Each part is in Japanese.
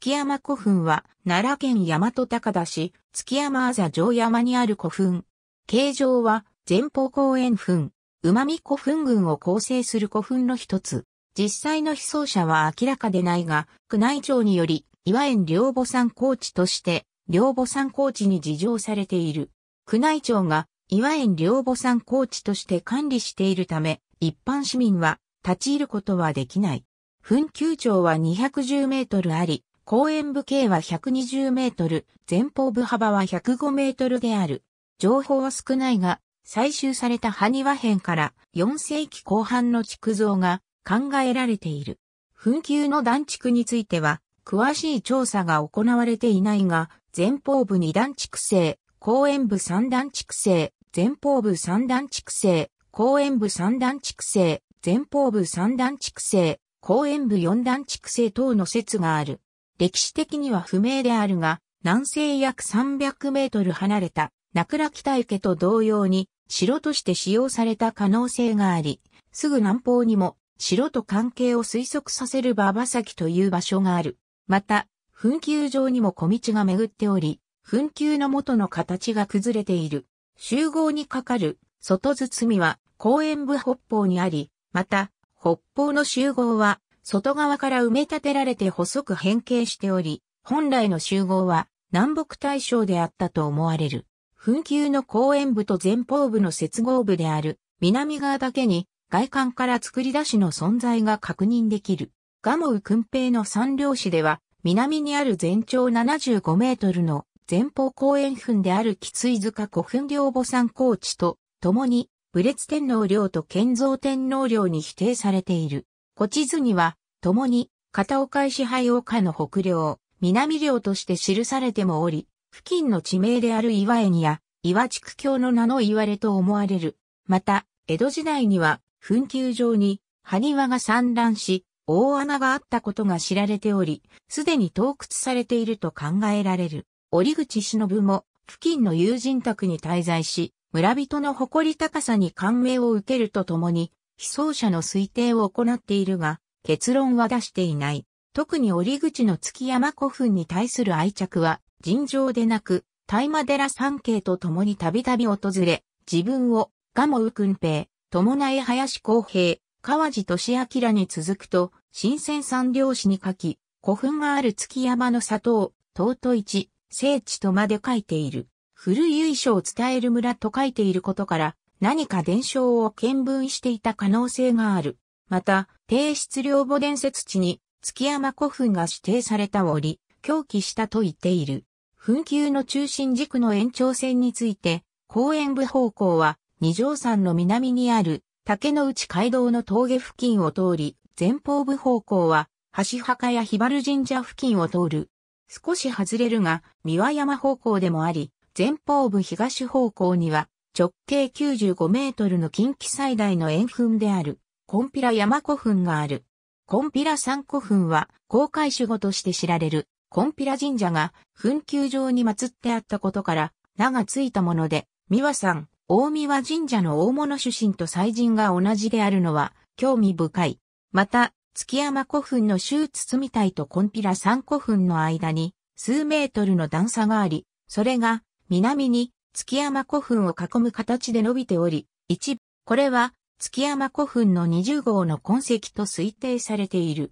月山古墳は、奈良県大和高田市、月山あざ城山にある古墳。形状は、前方公園墳、馬見古墳群を構成する古墳の一つ。実際の被葬者は明らかでないが、宮内庁により、岩園両母山高地として、両母山高地に事情されている。宮内庁が、岩園両母山高地として管理しているため、一般市民は、立ち入ることはできない。墳丘長は210メートルあり、公園部径は120メートル、前方部幅は105メートルである。情報は少ないが、採集された埴輪辺から4世紀後半の築造が考えられている。墳糾の断築については、詳しい調査が行われていないが、前方部二段築成、後円部三段築成、前方部三段築成、後円部三段築成、前方部三段築成、後円部四段築成等の説がある。歴史的には不明であるが、南西約300メートル離れた、名倉北池と同様に、城として使用された可能性があり、すぐ南方にも、城と関係を推測させる馬場崎という場所がある。また、墳丘上にも小道が巡っており、墳丘の元の形が崩れている。集合にかかる外包みは公園部北方にあり、また北方の集合は外側から埋め立てられて細く変形しており、本来の集合は南北対称であったと思われる。墳丘の後円部と前方部の接合部である南側だけに外観から作り出しの存在が確認できる。ガモウ訓兵の三両市では南にある全長75メートルの前方後円墳であるキツイ塚古墳陵墓山高地と共に武列天皇陵と建造天皇陵に否定されている。古地図には、共に、片岡支配岡の北領、南領として記されてもおり、付近の地名である岩江にや、岩地区の名の言われと思われる。また、江戸時代には、紛糾上に、埴輪が散乱し、大穴があったことが知られており、すでに洞窟されていると考えられる。折口忍も、付近の友人宅に滞在し、村人の誇り高さに感銘を受けるとともに、被葬者の推定を行っているが、結論は出していない。特に折口の月山古墳に対する愛着は、尋常でなく、大間寺三景と共にたびたび訪れ、自分を、蒲生君平、友内林公平、川地俊明に続くと、新鮮三漁師に書き、古墳がある月山の里を、尊一、聖地とまで書いている。古い遺書を伝える村と書いていることから、何か伝承を見分していた可能性がある。また、低質量母伝説地に月山古墳が指定された折、狂気したと言っている。墳丘の中心軸の延長線について、公園部方向は二条山の南にある竹の内街道の峠付近を通り、前方部方向は橋墓やひばる神社付近を通る。少し外れるが、三輪山方向でもあり、前方部東方向には直径95メートルの近畿最大の円墳である、コンピラ山古墳がある。コンピラ山古墳は、公開守護として知られる、コンピラ神社が、墳丘上に祀ってあったことから、名がついたもので、三輪山、大三輪神社の大物主神と祭神が同じであるのは、興味深い。また、月山古墳の周堤体とコンピラ山古墳の間に、数メートルの段差があり、それが、南に、月山古墳を囲む形で伸びており、一部、これは月山古墳の20号の痕跡と推定されている。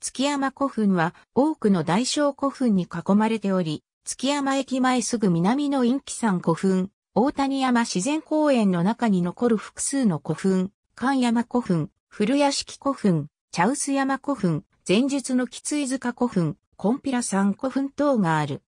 月山古墳は多くの大小古墳に囲まれており、月山駅前すぐ南の陰気山古墳、大谷山自然公園の中に残る複数の古墳、関山古墳、古屋敷古墳、茶臼山古墳、前述の木津塚古墳、コンピラ山古墳等がある。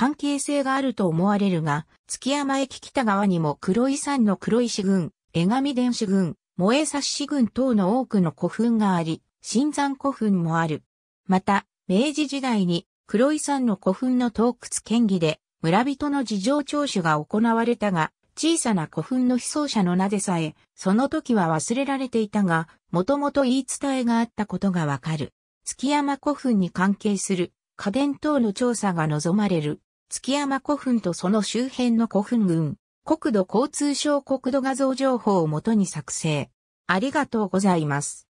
関係性があると思われるが、月山駅北側にも黒井山の黒石群、江上電子群、萌え察し群等の多くの古墳があり、新山古墳もある。また、明治時代に黒井山の古墳の洞窟県議で村人の事情聴取が行われたが、小さな古墳の被葬者の名でさえ、その時は忘れられていたが、もともと言い伝えがあったことがわかる。月山古墳に関係する家電等の調査が望まれる。月山古墳とその周辺の古墳群、国土交通省国土画像情報をもとに作成。ありがとうございます。